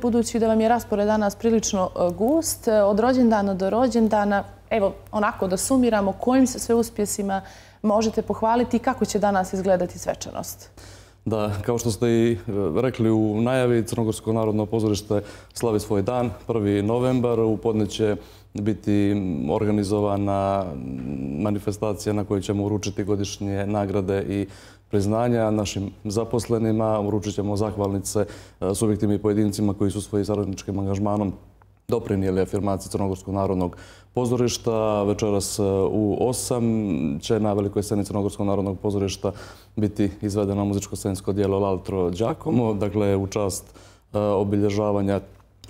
Budući da vam je raspored danas prilično e, gust, e, od rođendana do rođendana, evo, onako da sumiramo kojim se sve uspjesima možete pohvaliti i kako će danas izgledati svečanost. Da, kao što ste i e, rekli u najavi, Crnogorsko narodno pozorište slavi svoj dan, 1. novembar. U podne će biti organizovana manifestacija na kojoj ćemo uručiti godišnje nagrade i priznanja našim zaposlenima. Uručit ćemo zahvalnice e, subjektima i pojedincima koji su svojim saradničkim angažmanom doprinijeli afirmaciji Crnogorskog narodnog pozorišta. Večeras e, u 8 će na velikoj sceni Crnogorskog narodnog pozorišta biti izvedeno muzičko-scenjsko dijelo Laltro Đakomo. Dakle, u čast e, obilježavanja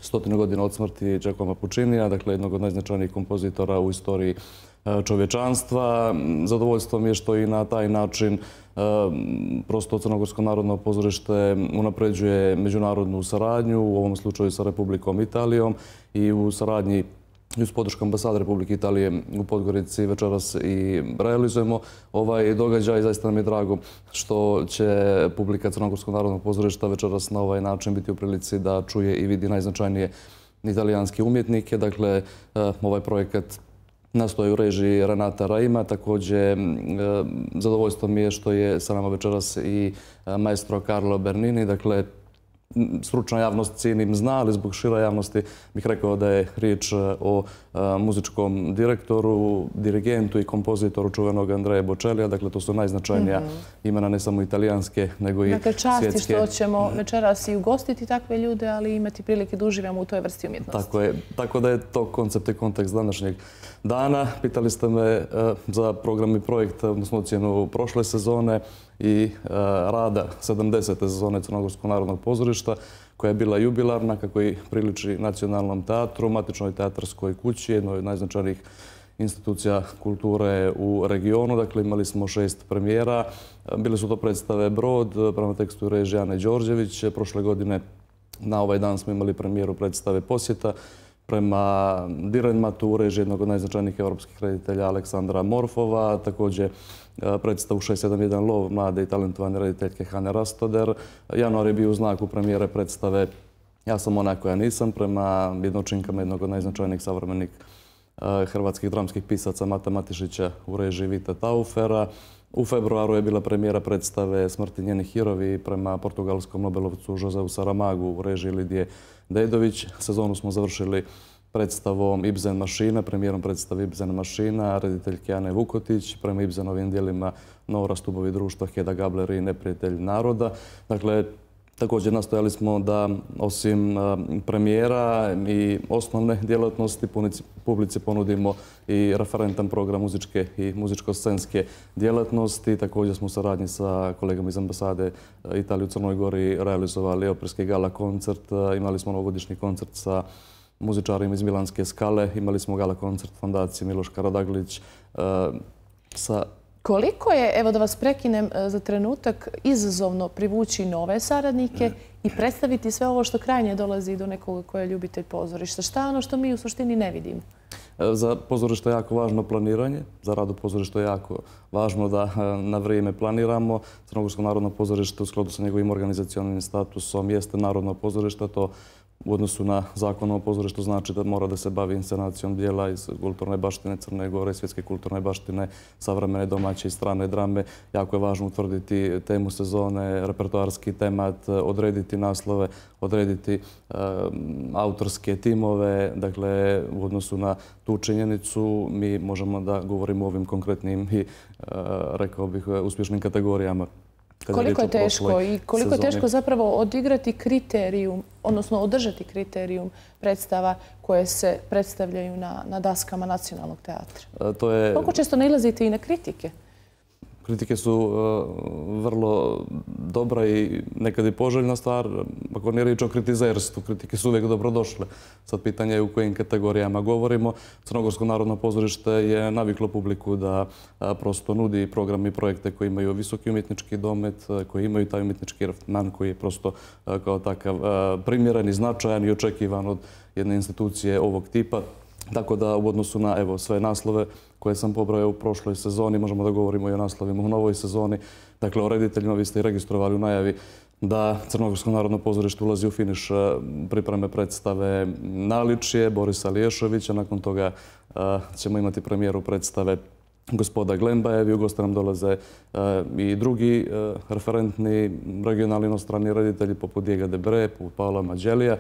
stotinu godina od smrti Đakoma Pučinija, dakle, jednog od najznačajnijih kompozitora u istoriji čovječanstva. Zadovoljstvo mi je što i na taj način prosto Crnogorsko narodno pozorište unapređuje međunarodnu saradnju, u ovom slučaju sa Republikom Italijom i u saradnji uz podršku ambasada Republike Italije u Podgorici večeras i realizujemo ovaj događaj. Zaista nam je drago što će publika Crnogorskog narodnog pozorišta večeras na ovaj način biti u prilici da čuje i vidi najznačajnije italijanske umjetnike. Dakle, ovaj projekat nastoji u režiji Renata Raima. Također, e, zadovoljstvo mi je što je sa nama večeras i e, maestro Carlo Bernini. Dakle, stručna javnost cijenim zna, ali zbog šira javnosti bih rekao da je riječ e, o e, muzičkom direktoru, dirigentu i kompozitoru čuvenog Andreje Bocellija. Dakle, to su najznačajnija mhm. imena ne samo italijanske, nego i dakle, svjetske. Dakle, časti što ćemo večeras i ugostiti takve ljude, ali imati prilike da uživamo u toj vrsti umjetnosti. Tako je. Tako da je to koncept i kontekst današnjeg dana. Pitali ste me e, za program i projekt, odnosno cijenu prošle sezone i e, rada 70. sezone Crnogorskog narodnog pozorišta, koja je bila jubilarna, kako i priliči nacionalnom teatru, matičnoj teatarskoj kući, jednoj od najznačajnijih institucija kulture u regionu. Dakle, imali smo šest premijera. Bile su to predstave Brod, prema tekstu režijane Đorđević. Prošle godine na ovaj dan smo imali premijeru predstave Posjeta, prema Diren Mature, jednog od najznačajnijih evropskih reditelja Aleksandra Morfova, također e, predstavu 671 Lov, mlade i talentovane rediteljke Hane Rastoder. Januar je bio u znaku premijere predstave Ja sam ona koja nisam, prema jednočinkama jednog od najznačajnijih savremenih e, hrvatskih dramskih pisaca Mata Matišića u režiji Vita Taufera. U februaru je bila premijera predstave Smrti njenih hirovi prema portugalskom Nobelovcu Žozevu Saramagu u režiji Lidije Dedović. Sezonu smo završili predstavom Ibzen mašina, premijerom predstavi Ibzen mašina, reditelj Kejane Vukotić, prema Ibzenovim dijelima Nora Stubovi društva, Heda Gabler i Neprijatelj naroda. Dakle, Također nastojali smo da osim e, premijera i osnovne djelatnosti publici ponudimo i referentan program muzičke i muzičko-scenske djelatnosti. Također smo u saradnji sa kolegama iz ambasade e, Italije u Crnoj Gori realizovali operski gala koncert. E, imali smo novogodišnji koncert sa muzičarima iz Milanske skale. Imali smo gala koncert fondacije Miloš Radaglić sa Koliko je, evo da vas prekinem e, za trenutak, izazovno privući nove saradnike i predstaviti sve ovo što krajnje dolazi do nekoga koja je ljubitelj pozorišta? Šta je ono što mi u suštini ne vidimo? E, za pozorište je jako važno planiranje. Za radu pozorište je jako važno da e, na vrijeme planiramo. Crnogorsko narodno pozorište u skladu sa njegovim organizacijalnim statusom jeste narodno pozorište. To u odnosu na zakon o pozore, što znači da mora da se bavi inscenacijom dijela iz kulturne baštine Crne Gore, svjetske kulturne baštine, savremene domaće i strane drame. Jako je važno utvrditi temu sezone, repertoarski temat, odrediti naslove, odrediti autorske timove. Dakle, u odnosu na tu činjenicu mi možemo da govorimo o ovim konkretnim i, e, rekao bih, uspješnim kategorijama. Koliko je teško i koliko je teško zapravo odigrati kriterijum, odnosno održati kriterijum predstava koje se predstavljaju na daskama nacionalnog teatra? Koliko često ne ilazite i na kritike? kritike su e, vrlo dobra i nekad i poželjna stvar. Ako ne reći o kritizerstvu, kritike su uvijek dobrodošle. Sad pitanje je u kojim kategorijama govorimo. Crnogorsko narodno pozorište je naviklo publiku da e, prosto nudi program i projekte koji imaju visoki umjetnički domet, e, koji imaju taj umjetnički refinan koji je prosto kao takav primjeren i značajan i očekivan od jedne institucije ovog tipa. Tako da u odnosu na evo, sve naslove koje sam pobrao u prošloj sezoni, možemo da govorimo i o naslovima u novoj sezoni. Dakle, o rediteljima vi ste i registrovali u najavi da Crnogorsko narodno pozorište ulazi u finiš e, pripreme predstave Naličije, Borisa Liješovića. Nakon toga e, ćemo imati premijeru predstave gospoda Glembajevi. U goste nam dolaze e, i drugi referentni regionalni inostrani reditelji poput Diega Debre, poput Paola Mađelija.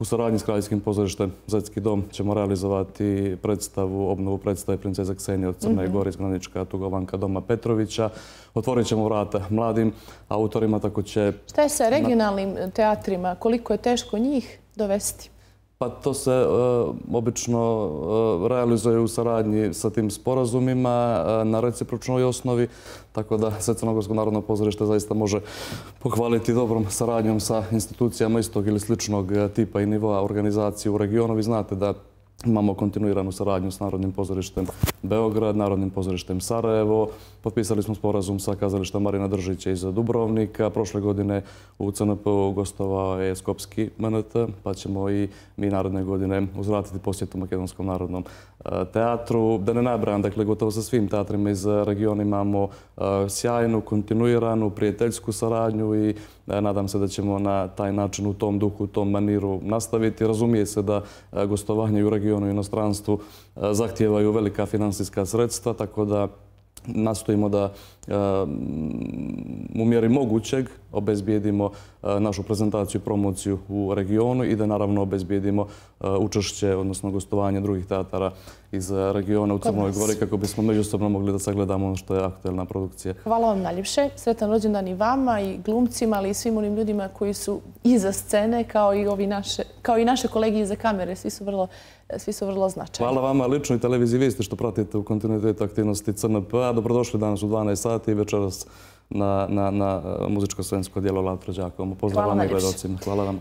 U saradnji s Kraljskim pozorištem Zetski dom ćemo realizovati predstavu, obnovu predstave princeza Ksenije od Crne mhm. Gore iz Granička Tugovanka doma Petrovića. Otvorit ćemo vrata mladim autorima, tako će... Šta je sa regionalnim teatrima? Koliko je teško njih dovesti? Pa to se e, obično e, realizuje u saradnji sa tim sporazumima e, na recipročnoj osnovi, tako da se Crnogorsko narodno pozorište zaista može pohvaliti dobrom saradnjom sa institucijama istog ili sličnog tipa i nivoa organizacije u regionu. Vi znate da Imamo kontinuiranu saradnju s Narodnim pozorištem Beograd, Narodnim pozorištem Sarajevo. Potpisali smo sporazum sa kazalištem Marina Držića iz Dubrovnika. Prošle godine u CNP-u gostovao je Skopski MNT, pa ćemo i mi narodne godine uzvratiti posjetu Makedonskom narodnom e, teatru. Da ne najbran, dakle, gotovo sa svim teatrima iz regiona imamo e, sjajnu, kontinuiranu, prijateljsku saradnju i E, nadam se da ćemo na taj način u tom duhu, u tom maniru nastaviti. Razumije se da e, gostovanje u regionu i inostranstvu e, zahtijevaju velika finansijska sredstva, tako da nastojimo da e, u mjeri mogućeg obezbijedimo e, našu prezentaciju i promociju u regionu i da naravno obezbijedimo e, učešće, odnosno gostovanje drugih teatara iz regiona u Crnoj Gori kako bismo međusobno mogli da sagledamo ono što je aktuelna produkcija. Hvala vam najljepše. Sretan rođendan i vama i glumcima, ali i svim onim ljudima koji su iza scene, kao i naše kolegi iza kamere. Svi su vrlo značajni. Hvala vama, lično i televiziji. Vi ste što pratite u kontinuitetu aktivnosti CNP-a dobrodošli danas u 12 sati i večeras na eh, muzičko-svensko dijelo Lata Prođakovom. Pozdrav vam i gledocima. Hvala vam.